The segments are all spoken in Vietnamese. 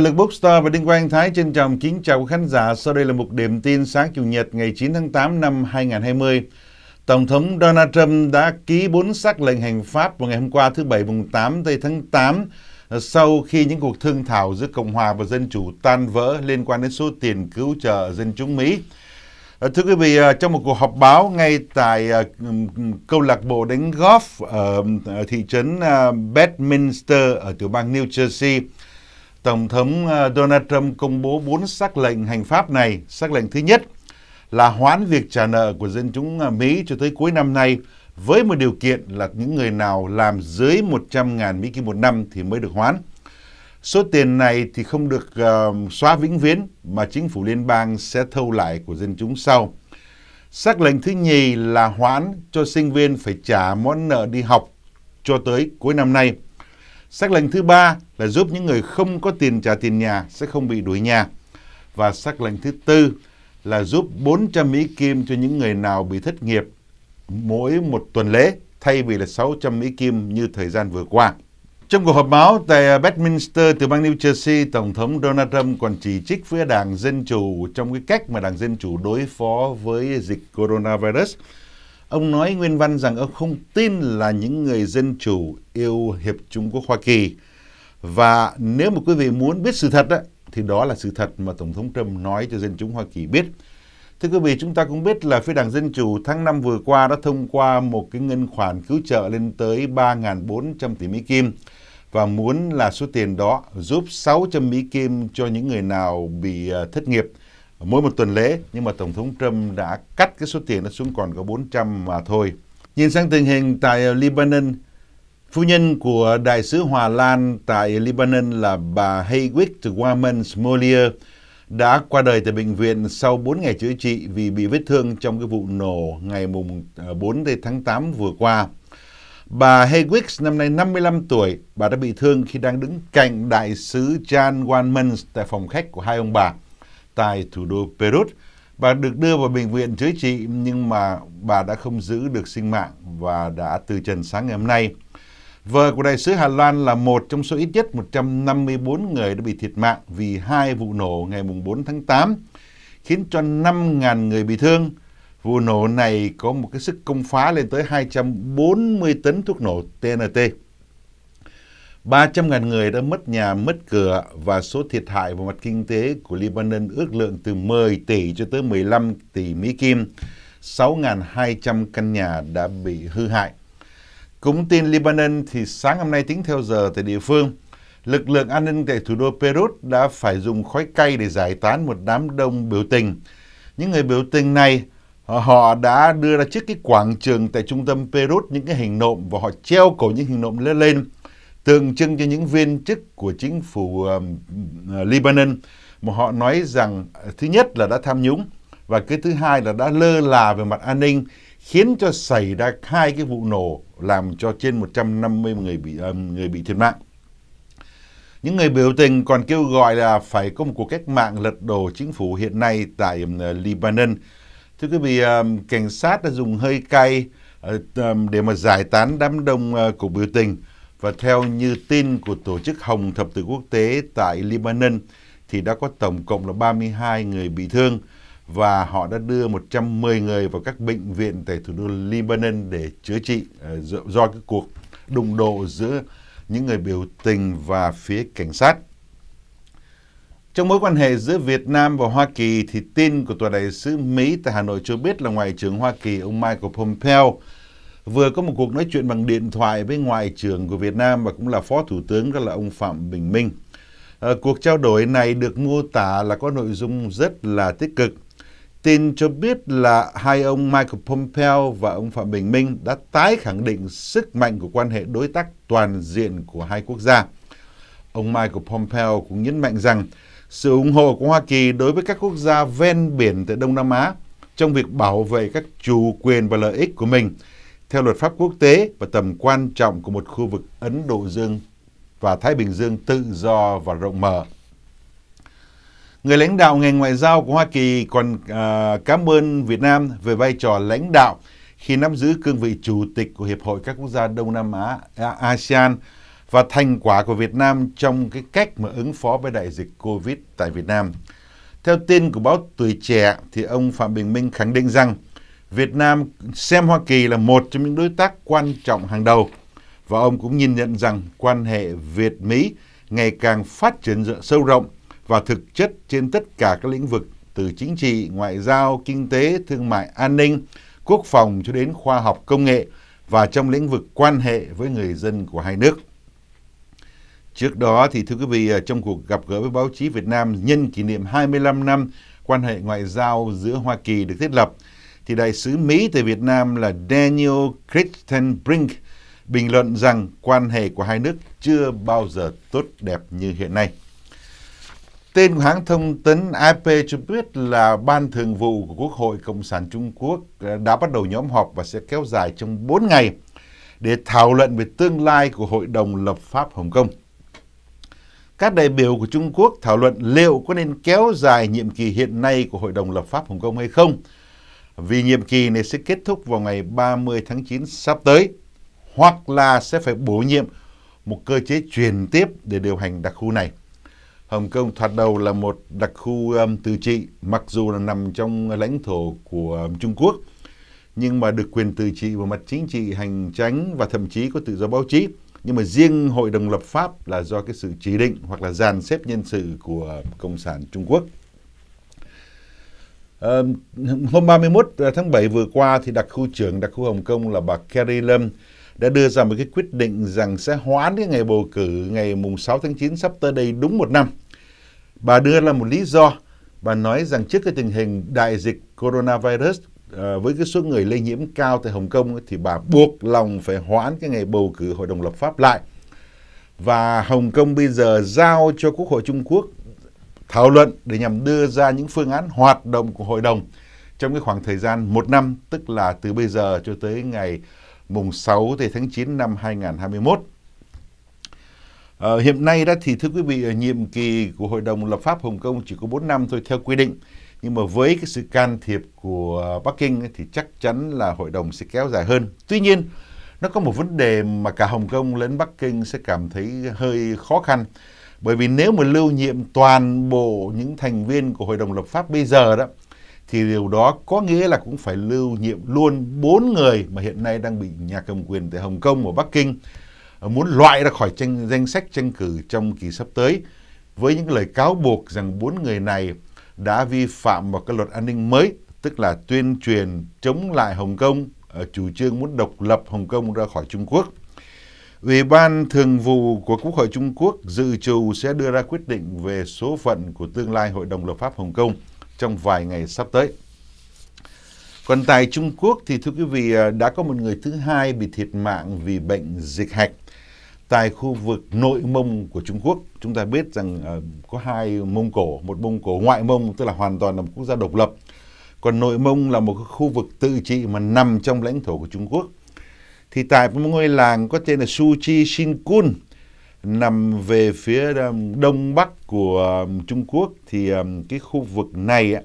Thời lực Bookstore và Đinh Quang Thái trân trọng kính chào khán giả. Sau đây là một điểm tin sáng Chủ nhật ngày 9 tháng 8 năm 2020. Tổng thống Donald Trump đã ký 4 sắc lệnh hành pháp vào ngày hôm qua thứ Bảy mùng 8 tây tháng 8 sau khi những cuộc thương thảo giữa Cộng hòa và Dân chủ tan vỡ liên quan đến số tiền cứu trợ dân chúng Mỹ. Thưa quý vị, à, trong một cuộc họp báo ngay tại à, câu lạc bộ đánh golf ở à, thị trấn Bedminster ở tiểu bang New Jersey, Tổng thống ờ, Donald Trump công bố bốn sắc lệnh hành pháp này. Sắc lệnh thứ nhất là hoãn việc trả nợ của dân chúng ờ, Mỹ cho tới cuối năm nay với một điều kiện là những người nào làm dưới 100.000 Mỹ Kim một năm thì mới được hoãn. Số tiền này thì không được uh, xóa vĩnh viễn mà chính phủ liên bang sẽ thâu lại của dân chúng sau. Sắc lệnh thứ nhì là hoãn cho sinh viên phải trả món nợ đi học cho tới cuối năm nay. Sắc lệnh thứ ba là giúp những người không có tiền trả tiền nhà sẽ không bị đuổi nhà. Và sắc lệnh thứ tư là giúp 400 Mỹ Kim cho những người nào bị thất nghiệp mỗi một tuần lễ thay vì là 600 Mỹ Kim như thời gian vừa qua. Trong cuộc họp báo tại à, Bedminster từ bang New Jersey, Tổng thống Donald Trump còn chỉ trích phía đảng Dân Chủ trong cái cách mà đảng Dân Chủ đối phó với dịch coronavirus. Ông nói nguyên văn rằng ông không tin là những người dân chủ yêu Hiệp Trung Quốc Hoa Kỳ. Và nếu mà quý vị muốn biết sự thật đó, thì đó là sự thật mà Tổng thống Trump nói cho dân chúng Hoa Kỳ biết. Thưa quý vị, chúng ta cũng biết là phía Đảng Dân Chủ tháng 5 vừa qua đã thông qua một cái ngân khoản cứu trợ lên tới 3.400 tỷ Mỹ Kim và muốn là số tiền đó giúp 600 Mỹ Kim cho những người nào bị ờ, thất nghiệp mỗi một tuần lễ nhưng mà Tổng thống Trump đã cắt cái số tiền nó xuống còn có 400 mà thôi. Nhìn sang tình hình tại Lebanon, phu nhân của Đại sứ Hòa Lan tại Lebanon là bà Haywick Waman Smolier đã qua đời tại bệnh viện sau 4 ngày chữa trị vì bị vết thương trong cái vụ nổ ngày mùng 4 à, tháng 8 vừa qua. Bà Haywick năm nay 55 tuổi, bà đã bị thương khi đang đứng cạnh đại sứ Jan Wanmans tại phòng khách của hai ông bà tại thủ đô Beirut. Bà được đưa vào bệnh viện chữa trị nhưng mà bà đã không giữ được sinh mạng và đã từ trần sáng ngày hôm nay. Vợ của đại sứ Hà Lan là một trong số ít nhất 154 người đã bị thiệt mạng vì hai vụ nổ ngày 4 tháng 8, khiến cho 5.000 người bị thương. Vụ nổ này có một cái sức công phá lên tới 240 tấn thuốc nổ TNT. 300.000 người đã mất nhà, mất cửa và số thiệt hại về mặt kinh tế của Lebanon ước lượng từ 10 tỷ cho tới 15 tỷ Mỹ Kim. 6.200 căn nhà đã bị hư hại. Cũng tin Lebanon thì sáng hôm nay tính theo giờ tại địa phương, lực lượng an ninh tại thủ đô Beirut đã phải dùng khói cay để giải tán một đám đông biểu tình. Những người biểu tình này họ đã đưa ra trước cái quảng trường tại trung tâm Beirut những cái hình nộm và họ treo cổ những hình nộm lên lên tượng trưng cho những viên chức của chính phủ uh, ờ, Lebanon mà họ nói rằng ờ, thứ nhất là đã tham nhũng và cái thứ hai là đã lơ là về mặt an ninh khiến cho xảy ra hai cái vụ nổ làm cho trên 150 người bị người bị thiệt mạng. Những người biểu tình còn kêu gọi là phải có một cuộc cách mạng lật đổ chính phủ hiện nay tại uh, ờ, Lebanon. Thưa quý vị, cảnh sát đã dùng hơi cay để mà giải tán đám đông của biểu tình và theo như tin của Tổ chức Hồng Thập tự Quốc tế tại Lebanon, thì đã có tổng cộng là 32 người bị thương và họ đã đưa 110 người vào các bệnh viện tại thủ đô Lebanon để chữa trị ờ, do cái cuộc đụng độ giữa những người biểu tình và phía cảnh sát. Trong mối quan hệ giữa Việt Nam và Hoa Kỳ thì tin của tòa đại sứ Mỹ tại Hà Nội cho biết là ngoại trưởng Hoa Kỳ ông Michael Pompeo vừa có một cuộc nói chuyện bằng điện thoại với ngoại trưởng của Việt Nam và cũng là phó thủ tướng đó là ông Phạm Bình Minh. À, cuộc trao đổi này được mô tả là có nội dung rất là tích cực. Tin cho biết là hai ông Michael Pompeo và ông Phạm Bình Minh đã tái khẳng định sức mạnh của quan hệ đối tác toàn diện của hai quốc gia. Ông Michael Pompeo cũng nhấn mạnh rằng sự ủng hộ của Hoa Kỳ đối với các quốc gia ven biển tại Đông Nam Á trong việc bảo vệ các chủ quyền và lợi ích của mình theo luật pháp quốc tế và tầm quan trọng của một khu vực Ấn Độ Dương và Thái Bình Dương tự do và rộng mở. Người lãnh đạo ngành ngoại giao của Hoa Kỳ còn uh, cảm ơn Việt Nam về vai trò lãnh đạo khi nắm giữ cương vị chủ tịch của Hiệp hội các quốc gia Đông Nam Á ASEAN và thành quả của Việt Nam trong cái cách mà ứng phó với đại dịch Covid tại Việt Nam. Theo tin của báo Tuổi Trẻ thì ông Phạm Bình Minh khẳng định rằng Việt Nam xem Hoa Kỳ là một trong những đối tác quan trọng hàng đầu và ông cũng nhìn nhận rằng quan hệ Việt-Mỹ ngày càng phát triển sâu rộng và thực chất trên tất cả các lĩnh vực từ chính trị, ngoại giao, kinh tế, thương mại, an ninh, quốc phòng cho đến khoa học công nghệ và trong lĩnh vực quan hệ với người dân của hai nước. Trước đó thì thưa quý vị trong cuộc gặp gỡ với báo chí Việt Nam nhân kỷ niệm 25 năm quan hệ ngoại giao giữa Hoa Kỳ được thiết lập thì đại sứ Mỹ tại Việt Nam là Daniel Christian Brink bình luận rằng quan hệ của hai nước chưa bao giờ tốt đẹp như hiện nay. Tên của hãng thông tấn AP cho biết là Ban Thường vụ của Quốc hội Cộng sản Trung Quốc đã bắt đầu nhóm họp và sẽ kéo dài trong 4 ngày để thảo luận về tương lai của Hội đồng lập pháp Hồng Kông. Các đại biểu của Trung Quốc thảo luận liệu có nên kéo dài nhiệm kỳ hiện nay của Hội đồng lập pháp Hồng Kông hay không – vì nhiệm kỳ này sẽ kết thúc vào ngày 30 tháng 9 sắp tới hoặc là sẽ phải bổ nhiệm một cơ chế truyền tiếp để điều hành đặc khu này. Hồng Kông thoạt đầu là một đặc khu um, tự trị mặc dù là nằm trong lãnh thổ của um, Trung Quốc nhưng mà được quyền tự trị về mặt chính trị, hành tránh và thậm chí có tự do báo chí. Nhưng mà riêng Hội đồng lập pháp là do cái sự chỉ định hoặc là dàn xếp nhân sự của Cộng sản Trung Quốc. À, hôm 31 tháng 7 vừa qua thì đặc khu trưởng đặc khu Hồng Kông là bà Carrie Lam đã đưa ra một cái quyết định rằng sẽ hoãn cái ngày bầu cử ngày mùng 6 tháng 9 sắp tới đây đúng một năm. Bà đưa ra một lý do, bà nói rằng trước cái tình hình đại dịch coronavirus ờ, với cái số người lây nhiễm cao tại Hồng Kông thì bà buộc lòng phải hoãn cái ngày bầu cử hội đồng lập pháp lại. Và Hồng Kông bây giờ giao cho Quốc hội Trung Quốc thảo luận để nhằm đưa ra những phương án hoạt động của hội đồng trong cái khoảng thời gian một năm, tức là từ bây giờ cho tới ngày mùng 6 tháng 9 năm 2021. À, ờ, hiện nay đó thì thưa quý vị, nhiệm kỳ của Hội đồng lập pháp Hồng Kông chỉ có 4 năm thôi theo quy định. Nhưng mà với cái sự can thiệp của Bắc Kinh thì chắc chắn là hội đồng sẽ kéo dài hơn. Tuy nhiên, nó có một vấn đề mà cả Hồng Kông lẫn Bắc Kinh sẽ cảm thấy hơi khó khăn bởi vì nếu mà lưu nhiệm toàn bộ những thành viên của Hội đồng lập pháp bây giờ đó thì điều đó có nghĩa là cũng phải lưu nhiệm luôn bốn người mà hiện nay đang bị nhà cầm quyền tại Hồng Kông và Bắc Kinh ờ, muốn loại ra khỏi tranh, danh sách tranh cử trong kỳ sắp tới với những lời cáo buộc rằng bốn người này đã vi phạm một cái luật an ninh mới tức là tuyên truyền chống lại Hồng Kông ờ, chủ trương muốn độc lập Hồng Kông ra khỏi Trung Quốc Ủy ban Thường vụ của Quốc hội Trung Quốc dự trù sẽ đưa ra quyết định về số phận của tương lai Hội đồng Lập pháp Hồng Kông trong vài ngày sắp tới. Còn tại Trung Quốc thì thưa quý vị à, đã có một người thứ hai bị thiệt mạng vì bệnh dịch hạch tại khu vực nội mông của Trung Quốc. Chúng ta biết rằng à, có hai Mông Cổ, một Mông Cổ ngoại Mông tức là hoàn toàn là một quốc gia độc lập. Còn nội mông là một khu vực tự trị mà nằm trong lãnh thổ của Trung Quốc thì tại một ngôi làng có tên là Suchi Shinkun nằm về phía um, đông bắc của um, Trung Quốc thì um, cái khu vực này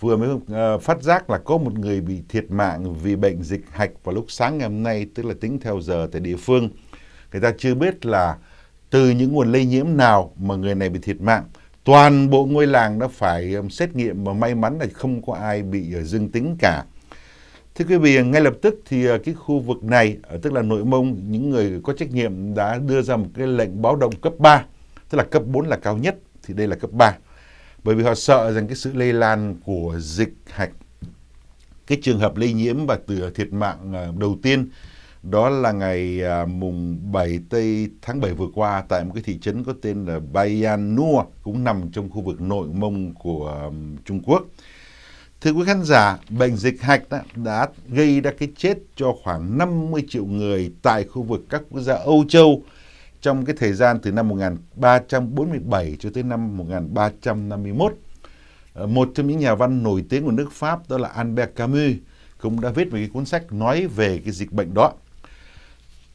vừa mới uh, phát giác là có một người bị thiệt mạng vì bệnh dịch hạch vào lúc sáng ngày hôm nay tức là tính theo giờ tại địa phương người ta chưa biết là từ những nguồn lây nhiễm nào mà người này bị thiệt mạng toàn bộ ngôi làng đã phải xét nghiệm và may mắn là không có ai bị uh, dương tính cả Thưa quý vị, ngay lập tức thì à, cái khu vực này, à, tức là nội mông, những người có trách nhiệm đã đưa ra một cái lệnh báo động cấp 3, tức là cấp 4 là cao nhất, thì đây là cấp 3. Bởi vì họ sợ rằng cái sự lây lan của dịch hạch, cái trường hợp lây nhiễm và từ thiệt mạng à, đầu tiên, đó là ngày mùng 7 tây tháng 7 vừa qua tại một cái thị trấn có tên là Bayanua, cũng nằm trong khu vực nội mông của Trung Quốc. Thưa quý khán giả, bệnh dịch hạch đã, đã gây ra cái chết cho khoảng 50 triệu người tại khu vực các quốc gia Âu Châu trong cái thời gian từ năm 1347 cho tới năm 1351. Ờ, một trong những nhà văn nổi tiếng của nước Pháp đó là Albert Camus cũng đã viết một cái cuốn sách nói về cái dịch bệnh đó.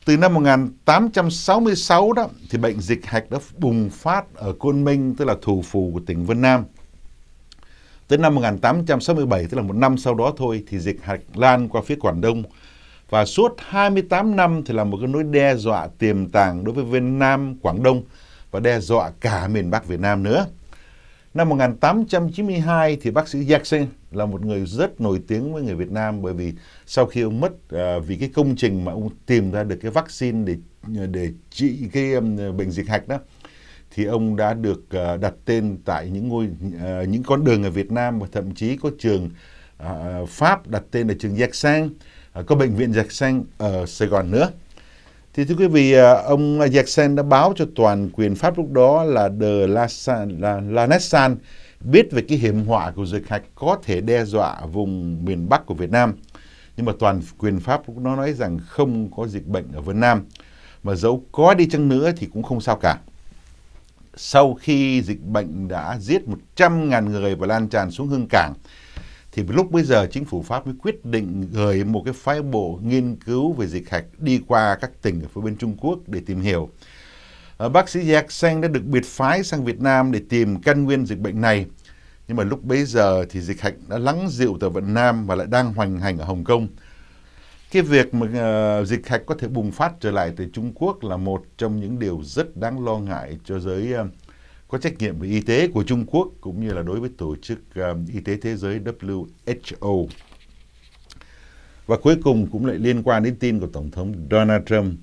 Từ năm 1866 đó thì bệnh dịch hạch đã bùng phát ở Côn Minh tức là thủ phủ của tỉnh Vân Nam Tới năm 1867, tức là một năm sau đó thôi, thì dịch hạch lan qua phía Quảng Đông. Và suốt 28 năm thì là một cái nỗi đe dọa tiềm tàng đối với Việt Nam, Quảng Đông và đe dọa cả miền Bắc Việt Nam nữa. Năm 1892 thì bác sĩ Jackson là một người rất nổi tiếng với người Việt Nam bởi vì sau khi ông mất uh, vì cái công trình mà ông tìm ra được cái vaccine để à, để trị cái um, bệnh dịch hạch đó thì ông đã được ờ, đặt tên tại những ngôi ờ, những con đường ở Việt Nam và thậm chí có trường ờ, Pháp đặt tên là trường Giặc Sang, có bệnh viện Giặc Sang ở Sài Gòn nữa. Thì thưa quý vị, ông Giặc Sang đã báo cho toàn quyền Pháp lúc đó là de La La, La Nessan biết về cái hiểm họa của dịch hạch có thể đe dọa vùng miền Bắc của Việt Nam. Nhưng mà toàn quyền Pháp cũng nó nói rằng không có dịch bệnh ở Vân Nam. Mà dẫu có đi chăng nữa thì cũng không sao cả sau khi dịch bệnh đã giết 100.000 người và lan tràn xuống Hương Cảng, thì lúc bây giờ chính phủ Pháp mới quyết định gửi một cái phái bộ nghiên cứu về dịch hạch đi qua các tỉnh ở phía bên Trung Quốc để tìm hiểu. Ờ, bác sĩ Jack Sang đã được biệt phái sang Việt Nam để tìm căn nguyên dịch bệnh này. Nhưng mà lúc bấy giờ thì dịch hạch đã lắng dịu tại vận Nam và lại đang hoành hành ở Hồng Kông cái việc mà uh, dịch hạch có thể bùng phát trở lại từ Trung Quốc là một trong những điều rất đáng lo ngại cho giới uh, có trách nhiệm về y tế của Trung Quốc cũng như là đối với tổ chức uh, y tế thế giới WHO. Và cuối cùng cũng lại liên quan đến tin của Tổng thống Donald Trump.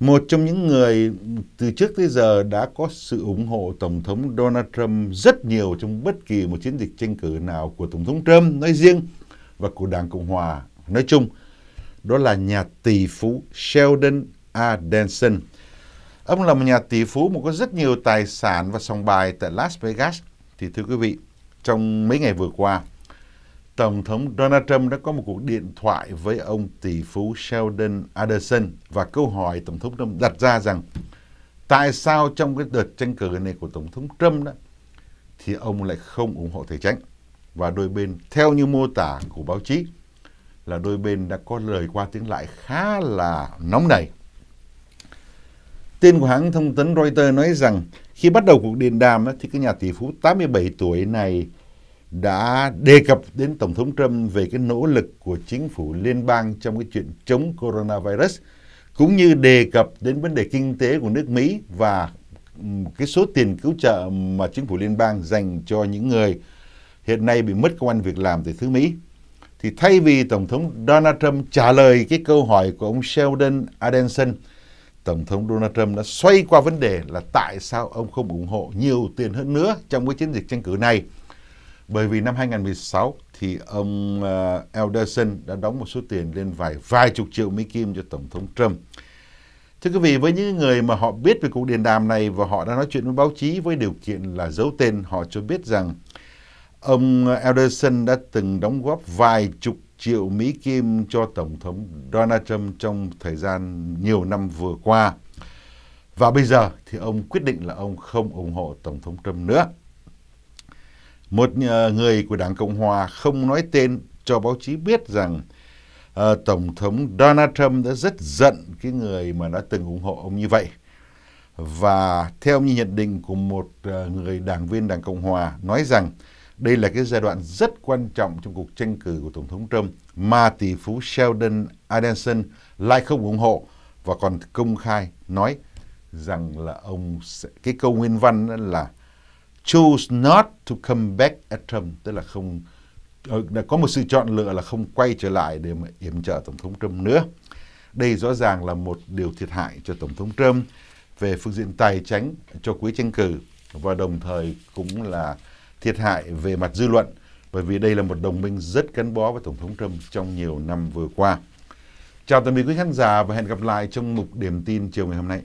Một trong những người từ trước tới giờ đã có sự ủng hộ Tổng thống Donald Trump rất nhiều trong bất kỳ một chiến dịch tranh cử nào của Tổng thống Trump nói riêng và của Đảng Cộng Hòa nói chung đó là nhà tỷ phú Sheldon A. Denson. Ông là một nhà tỷ phú mà có rất nhiều tài sản và sòng bài tại Las Vegas. Thì thưa quý vị, trong mấy ngày vừa qua, Tổng thống Donald Trump đã có một cuộc điện thoại với ông tỷ phú Sheldon Adelson và câu hỏi Tổng thống Trump đặt ra rằng tại sao trong cái đợt tranh cử này của Tổng thống Trump đó thì ông lại không ủng hộ thể tránh và đôi bên theo như mô tả của báo chí là đôi bên đã có lời qua tiếng lại khá là nóng nảy. Tin của hãng thông tấn Reuters nói rằng khi bắt đầu cuộc điện đàm thì cái nhà tỷ phú 87 tuổi này đã đề cập đến Tổng thống Trump về cái nỗ lực của chính phủ liên bang trong cái chuyện chống coronavirus, cũng như đề cập đến vấn đề kinh tế của nước Mỹ và cái số tiền cứu trợ mà chính phủ liên bang dành cho những người hiện nay bị mất công ăn việc làm tại thứ Mỹ thì thay vì Tổng thống Donald Trump trả lời cái câu hỏi của ông Sheldon Adelson, Tổng thống Donald Trump đã xoay qua vấn đề là tại sao ông không ủng hộ nhiều tiền hơn nữa trong cái chiến dịch tranh cử này. Bởi vì năm 2016 thì ông ờ, Adelson đã đóng một số tiền lên vài vài chục triệu Mỹ Kim cho Tổng thống Trump. Thưa quý vị, với những người mà họ biết về cuộc điện đàm này và họ đã nói chuyện với báo chí với điều kiện là giấu tên, họ cho biết rằng Ông Anderson đã từng đóng góp vài chục triệu Mỹ Kim cho Tổng thống Donald Trump trong thời gian nhiều năm vừa qua. Và bây giờ thì ông quyết định là ông không ủng hộ Tổng thống Trump nữa. Một ờ, người của Đảng Cộng Hòa không nói tên cho báo chí biết rằng uh, Tổng thống Donald Trump đã rất giận cái người mà đã từng ủng hộ ông như vậy. Và theo như nhận định của một uh, người đảng viên Đảng Cộng Hòa nói rằng đây là cái giai đoạn rất quan trọng trong cuộc tranh cử của Tổng thống Trump mà tỷ phú Sheldon Adelson lại không ủng hộ và còn công khai nói rằng là ông sẽ, cái câu nguyên văn là choose not to come back at Trump tức là không ờ, có một sự chọn lựa là không quay trở lại để mà yểm trợ tổng thống Trump nữa. Đây rõ ràng là một điều thiệt hại cho tổng thống Trump về phương diện tài chính cho cuối tranh cử và đồng thời cũng là thiệt hại về mặt dư luận bởi vì đây là một đồng minh rất gắn bó với Tổng thống Trump trong nhiều năm vừa qua. Chào tạm biệt quý khán giả và hẹn gặp lại trong mục Điểm tin chiều ngày hôm nay.